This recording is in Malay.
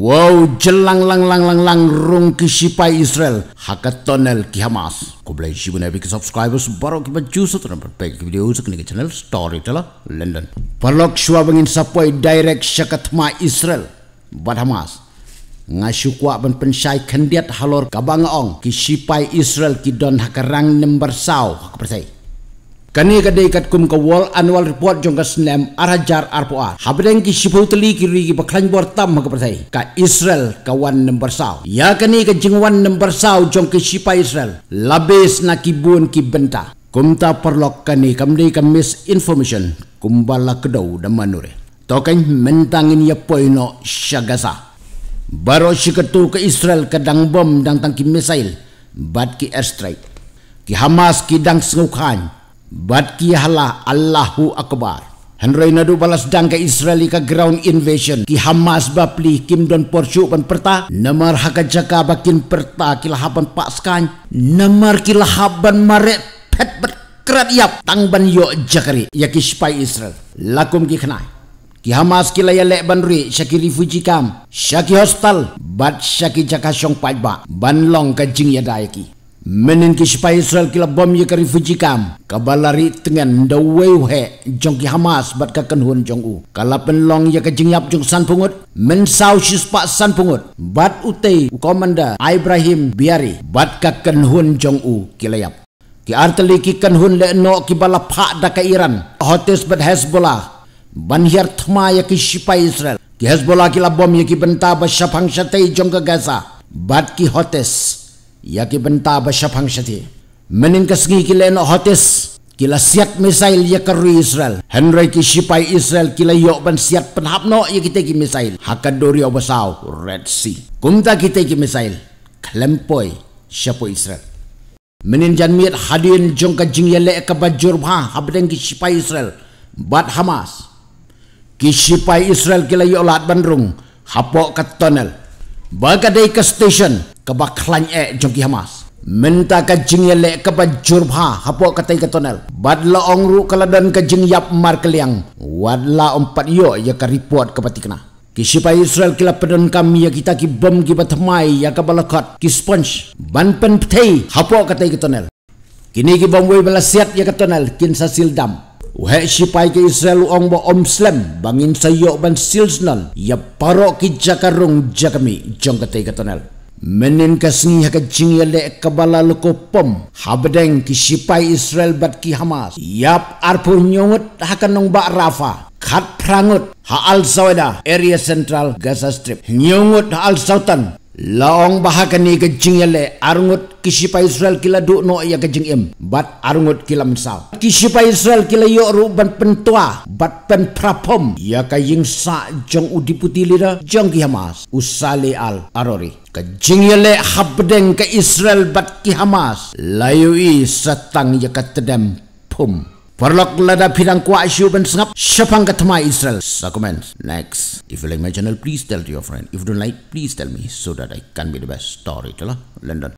Wow, jelang lang lang lang lang rung ke sipai Israel hakat tonel ki Hamas. Ko boleh sibu nabi ke subscribers baru ke baju satu nombor pek ke video usak ni ke channel Storyteller London. Balok shua bangin sapoi direct syakat ma Israel bat Hamas. Ngasyukwa ban pensyai kandiat halor kabang ong ki sipai Israel ki don hakarang nombor sau. hak percaya kani ka kat kum ka wall annual report jong ka snem arajar arpoa habreng ki shipu tli ki ri ki bakhlan bor tam ka prathai ka israel ka wan number sau ya kani ka jing wan number sau jong ki shipa israel labes na ki bun ki benta kum ta perlok kani kam dei ka mis information kum bala kedau da manure tokan mentangin ya poino shagaza baro shikatu ka israel ka dang bom dang tangki misail bat ki airstrike ki hamas ki dang sengukhan Batkihalah Allahu Akbar. Henry nadu balas dang ke Israel ke ground invasion. Ki Hamas bapli kim don porsyuk pan perta. Namar haka jaka bakin perta kilahaban paskan. Namar kilahaban marek pet berkerat yap. Tang ban yo jakari. Ya ki spy Israel. Lakum ki kenai. Ki Hamas ki ya lek ban ri. Syaki refugee kam. Syaki hostel. Bat syaki jaka syong ba. Ban long ke jing ya ki menin ki sipai Israel kila bom ye kari fujikam kabalari tengen ndawai he jongki hamas bat ka kenhun jongu kala long ye ka jingyap jong san pungut men sau sipa san pungut bat utai komanda ibrahim biari bat ka kenhun jongu kilayap ki arteli ki kenhun le no ki bala pha da ka iran hotes bat hezbollah ban hier thma ye ki sipai israel ki hezbollah kila bom ye ki benta ba shapang shatai jong ka gaza bat ki hotes yaki benta bashapang shati menin kasgi kila no hotis kila siat misail ya yakari israel henry ki shipai israel kila yo ban siat ya kita teki misail hakadori obasau red sea kumta ki teki misail klempoy shapo israel menin janmiat hadin jongka jingyele ekabajur ha habdeng ki shipai israel bat hamas ki shipai israel kila yo lat bandrung hapok ka tunnel bagadai ka station kaba klan e jongki hamas menta ka jing le ka ba jurbha hapo ka tai ka tonel badla ongru kala dan ka jing yap mar kliang wadla empat yo ya ka report ka patikna ki sipai israel kila pedan kami ya kita ki bom ki batmai ya ka balakat ki sponge ban pen thai hapo ka tai ka tonel kini ki bom wei bala siat ya ka tonel kin sa sildam Wahai sipai ke Israel uang bo om slam bangin sayok ban silsnal ya parok ki jakarung jakami jong ketai ketonel menin kasni ha kencing ya kebala loko pom habdeng ki sipai israel bat ki hamas yap arpu nyongut ha kanong ba rafa khat prangut ha al area central gaza strip nyongut ha al sultan long bahaka ni ke jingle arungut kisipa israel kila du no ya ke jingim bat arungut kila mensau kisipa israel kila yo ru pentua bat pen prapom ya ka ying sa jong udiputi lira jong hamas usali al arori ke jingle habdeng ke israel bat ki hamas layu i satang ya ka pum Warlock lada pirang kuat isu ben sengap syapang ketema Israel. So comment next. If you like my channel, please tell to your friend. If you don't like, please tell me so that I can be the best story to London.